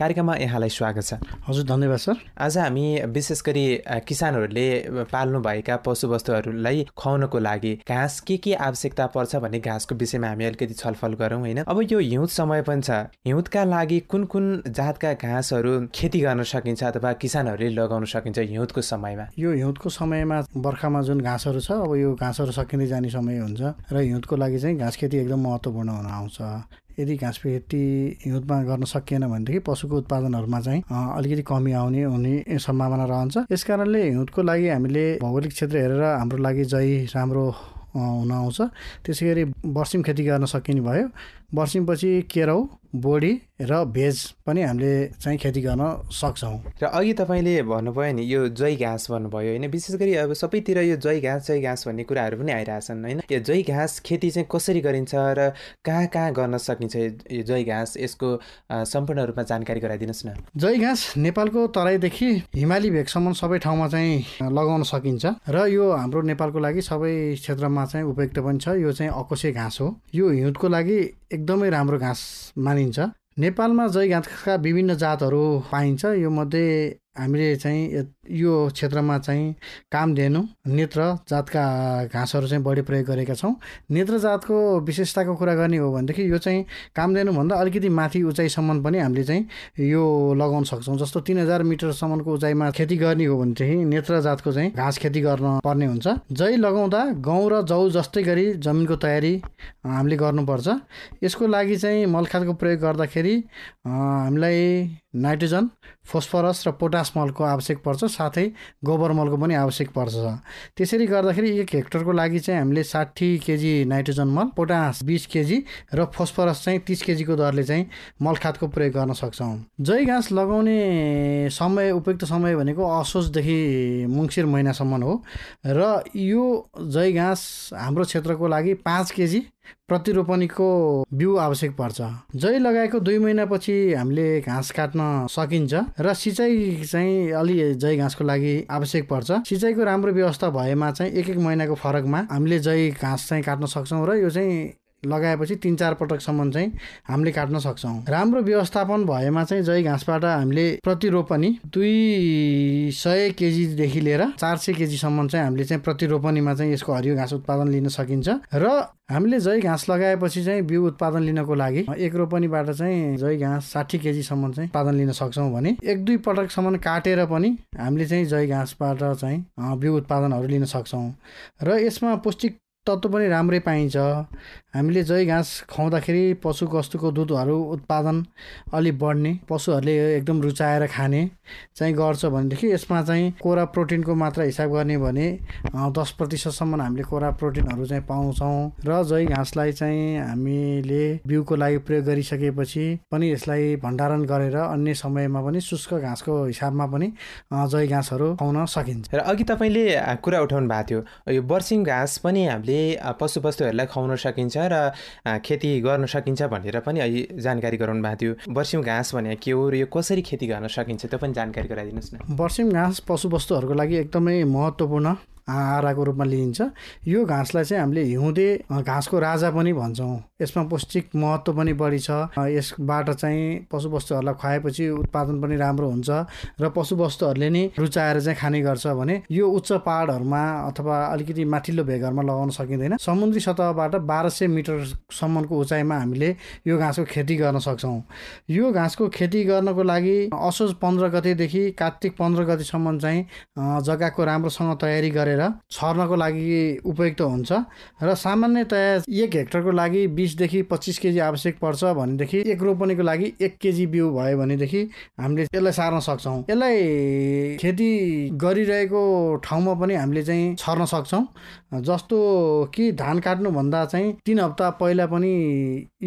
कार्यक्रममा यहाँलाई स्वागत छ हजुर धन्यवाद सर आज हामी विशेष गरी किसानहरूले पाल्नुभएका पशुवस्तुहरूलाई खुवाउनको लागि घाँस के के आवश्यकता पर्छ भन्ने घाँसको विषयमा हामी अलिकति छलफल गरौँ होइन अब यो हिउँद समय पनि छ हिउँदका लागि कुन कुन जातका घाँसहरू खेती गर्न सकिन्छ अथवा किसानहरूले लगाउन सकिन्छ हिउँदको समयमा यो हिउँदको समयमा बर्खामा जुन घाँसहरू छ अब यो घाँसहरू सकिँदै जाने समय हुन्छ र हिउँदको लागि चाहिँ घाँस खेती एकदम महत्त्वपूर्ण हुन आउँछ यदि घाँसपेटी हिउँदमा गर्न सकिएन भनेदेखि पशुको उत्पादनहरूमा चाहिँ अलिकति कमी आउने हुने सम्भावना रहन्छ यसकारणले हिउँदको लागि हामीले भौगोलिक क्षेत्र हेरेर हाम्रो लागि जै राम्रो हुन आउँछ त्यसै गरी बर्सिम खेती गर्न सकिने भयो वर्षिमपछि केराउ बोडी र भेज पनि हामीले चाहिँ खेती गर्न सक्छौँ र अघि तपाईँले भन्नुभयो नि यो जय घाँस भन्नुभयो होइन विशेष गरी अब सबैतिर यो जय घाँस जय घाँस भन्ने कुराहरू पनि आइरहेछन् होइन यो जय घाँस खेती चाहिँ कसरी गरिन्छ र कहाँ कहाँ गर्न सकिन्छ यो जय घाँस यसको सम्पूर्ण रूपमा जानकारी गराइदिनुहोस् न जय घाँस नेपालको तराईदेखि हिमाली भेगसम्म सबै ठाउँमा चाहिँ लगाउन सकिन्छ र यो हाम्रो नेपालको लागि सबै क्षेत्रमा चाहिँ उपयुक्त पनि छ यो चाहिँ अकोसे घाँस हो यो हिउँदको लागि एकदमै राम्रो घाँस मानिन्छ नेपालमा जैघाँसका विभिन्न जातहरू पाइन्छ यो मध्ये हामीले चाहिँ यो क्षेत्रमा चाहिँ काम कामधेनु नेत्र जातका घाँसहरू चाहिँ बढी प्रयोग गरेका छौँ नेत्र जातको विशेषताको कुरा गर्ने हो भनेदेखि यो चाहिँ काम दिनुभन्दा अलिकति माथि उचाइसम्म पनि हामीले चाहिँ यो लगाउन सक्छौँ जस्तो तिन हजार मिटरसम्मको उचाइमा खेती गर्ने हो भनेदेखि नेत्र जातको चाहिँ घाँस खेती गर्न पर्ने हुन्छ जै लगाउँदा गहुँ र जौ जस्तै गरी जमिनको तयारी हामीले गर्नुपर्छ यसको लागि चाहिँ मलखातको प्रयोग गर्दाखेरि हामीलाई नाइट्रोजन फोस्फरस र पोटास मलको आवश्यक पर्छ साथै गोबर मलको पनि आवश्यक पर्छ त्यसरी गर्दाखेरि एक हेक्टरको लागि चाहिँ हामीले साठी केजी नाइट्रोजन मल पोटास बिस केजी र फोस्फरस चाहिँ तिस केजीको दरले चाहिँ मलखादको प्रयोग गर्न सक्छौँ जै घाँस लगाउने समय उपयुक्त समय भनेको असोजदेखि मङ्सिर महिनासम्म हो र यो जै घाँस हाम्रो क्षेत्रको लागि पाँच केजी प्रतिरोपणीको बिउ आवश्यक पर्छ जै लगाएको दुई महिनापछि हामीले घाँस काट्न सकिन्छ र सिँचाइ चाहिँ अलि जै घाँसको लागि आवश्यक पर्छ सिँचाइको राम्रो व्यवस्था भएमा चाहिँ एक एक महिनाको फरकमा हामीले जै घाँस चाहिँ काट्न सक्छौँ र यो चाहिँ लगाएपछि तिन चार पटकसम्म चाहिँ हामीले काट्न सक्छौँ राम्रो व्यवस्थापन भएमा चाहिँ जय घाँसबाट हामीले प्रतिरोपनी दुई सय केजीदेखि लिएर चार सय केजीसम्म चाहिँ हामीले चाहिँ प्रतिरोपनीमा चाहिँ यसको हरियो घाँस उत्पादन लिन सकिन्छ र हामीले जय घाँस लगाएपछि चाहिँ बिउ उत्पादन लिनको लागि एक रोपनीबाट चाहिँ जय घाँस साठी केजीसम्म चाहिँ उत्पादन लिन सक्छौँ भने एक दुई पटकसम्म काटेर पनि हामीले चाहिँ जय घाँसबाट चाहिँ बिउ उत्पादनहरू लिन सक्छौँ र यसमा पौष्टिक तत्त्व पनि राम्रै पाइन्छ हामीले जै घाँस खुवाउँदाखेरि पशु कस्तुको दुधहरू उत्पादन अलि बढ्ने पशुहरूले एकदम रुचाएर खाने चाहिँ गर्छ भनेदेखि यसमा चाहिँ कोरा प्रोटिनको मात्रा हिसाब गर्ने भने दस प्रतिशतसम्म हामीले कोरा प्रोटिनहरू चाहिँ पाउँछौँ र जै घाँसलाई चाहिँ हामीले बिउको लागि प्रयोग गरिसकेपछि पनि यसलाई भण्डारण गरेर अन्य समयमा पनि शुष्क घाँसको हिसाबमा पनि जै घाँसहरू खुवाउन सकिन्छ र अघि तपाईँले कुरा उठाउनु भएको थियो यो बर्सिङ घाँस पनि हामीले पशुवस्तुहरूलाई खुवाउन सकिन्छ र खेती गर्न सकिन्छ भनेर पनि अहिले जानकारी गराउनु भएको थियो बर्सिम घाँस भने के हो र यो कसरी खेती गर्न सकिन्छ त्यो पनि जानकारी गराइदिनुहोस् न बर्सिम घाँस पशुवस्तुहरूको लागि एकदमै महत्त्वपूर्ण आहाराको रूपमा लिइन्छ यो घाँसलाई चाहिँ हामीले हिउँदे घाँसको राजा पनि भन्छौँ यसमा पौष्टिक महत्त्व पनि बढी छ यसबाट चाहिँ पशुवस्तुहरूलाई खुवाएपछि उत्पादन पनि राम्रो हुन्छ र पशुवस्तुहरूले नै रुचाएर चाहिँ खाने गर्छ भने यो उच्च पाहाडहरूमा अथवा अलिकति माथिल्लो भेगहरूमा लगाउन सकिँदैन समुद्री सतहबाट बाह्र सय मिटरसम्मको उचाइमा हामीले यो घाँसको खेती गर्न सक्छौँ यो घाँसको खेती गर्नको लागि असोज पन्ध्र गतेदेखि कार्तिक पन्ध्र गतेसम्म चाहिँ जग्गाको राम्रोसँग तयारी गरेर गरेर छर्नको लागि उपयुक्त हुन्छ र सामान्यतया एक हेक्टरको लागि बिसदेखि पच्चिस केजी आवश्यक पर्छ भनेदेखि एक रोपनीको लागि एक केजी बिउ भयो भनेदेखि हामीले यसलाई सार्न सक्छौँ यसलाई खेती गरिरहेको ठाउँमा पनि हामीले चाहिँ छर्न सक्छौँ जस्तो कि धान काट्नुभन्दा चाहिँ तिन हप्ता पहिला पनि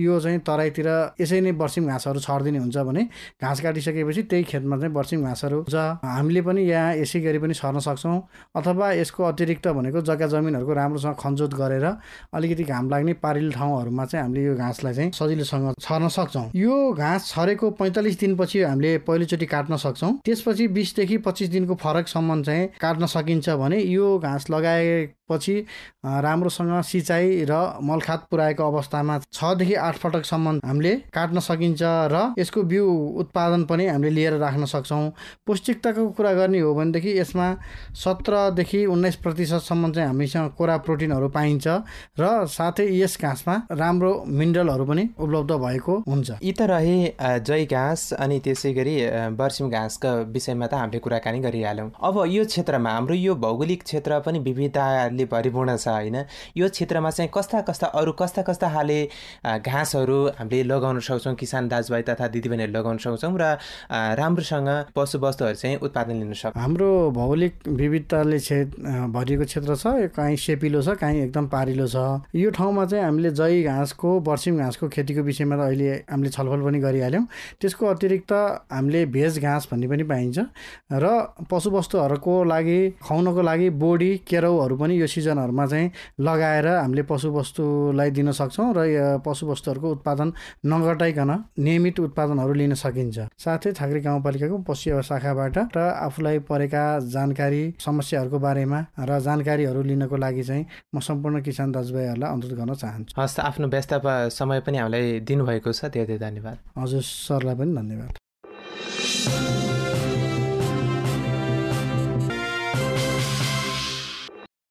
यो चाहिँ तराईतिर यसै नै बर्सिम घाँसहरू छरिदिने हुन्छ भने घाँस काटिसकेपछि त्यही खेतमा चाहिँ बर्सिम घाँसहरू हुन्छ हामीले पनि यहाँ यसै गरी पनि छर्न सक्छौँ अथवा यसको त्यसको अतिरिक्त भनेको जग्गा जमिनहरूको राम्रोसँग खनजोत गरेर अलिकति घाम लाग्ने पारिलो ठाउँहरूमा चाहिँ हामीले यो घाँसलाई चाहिँ सजिलोसँग छर्न सक्छौँ यो घाँस छरेको पैँतालिस दिनपछि हामीले पहिलोचोटि काट्न सक्छौँ त्यसपछि बिसदेखि पच्चिस दिनको फरकसम्म चाहिँ काट्न सकिन्छ भने यो घाँस लगाए पछि राम्रोसँग सिँचाइ र मलखात पुऱ्याएको अवस्थामा छदेखि आठ पटकसम्म हामीले काट्न सकिन्छ र यसको बिउ उत्पादन पनि हामीले लिएर राख्न सक्छौँ पौष्टिकताको कुरा गर्ने हो भनेदेखि यसमा सत्रदेखि उन्नाइस प्रतिशतसम्म चाहिँ हामीसँग कोरा प्रोटिनहरू पाइन्छ र साथै यस घाँसमा राम्रो मिनरलहरू पनि उपलब्ध भएको हुन्छ यी त रहे जय घाँस अनि त्यसै गरी बर्सिम घाँसका विषयमा त हामीले कुराकानी गरिहाल्यौँ अब यो क्षेत्रमा हाम्रो यो भौगोलिक क्षेत्र पनि विविधता त्यसले भरिपूर्ण छ होइन यो क्षेत्रमा चाहिँ कस्ता कस्ता अरू कस्ता कस्ता खाले घाँसहरू हामीले लगाउन सक्छौँ किसान दाजुभाइ तथा दिदीबहिनीहरू लगाउन सक्छौँ र राम्रोसँग पशुवस्तुहरू चाहिँ उत्पादन लिन सक्छ हाम्रो भौगोलिक विविधताले क्षेत्र भरिएको क्षेत्र छ काहीँ सेपिलो छ काहीँ एकदम पारिलो छ यो ठाउँमा चाहिँ हामीले जय घाँसको बर्सिम घाँसको खेतीको विषयमा त अहिले हामीले छलफल पनि गरिहाल्यौँ त्यसको अतिरिक्त हामीले भेज घाँस भन्ने पनि पाइन्छ र पशुवस्तुहरूको लागि खुवाउनको लागि बोडी केराउहरू पनि यो सिजनहरूमा चाहिँ लगाएर हामीले पशुवस्तुलाई दिन सक्छौँ र पशुवस्तुहरूको उत्पादन नघटाइकन नियमित उत्पादनहरू लिन सकिन्छ साथै छाक्री गाउँपालिकाको पशु शाखाबाट र आफूलाई परेका जानकारी समस्याहरूको बारेमा र जानकारीहरू लिनको लागि चाहिँ म सम्पूर्ण किसान दाजुभाइहरूलाई अनुरोध गर्न चाहन्छु हस् आफ्नो व्यस्त समय पनि हामीलाई दिनुभएको छ धेरै धेरै धन्यवाद हजुर सरलाई पनि धन्यवाद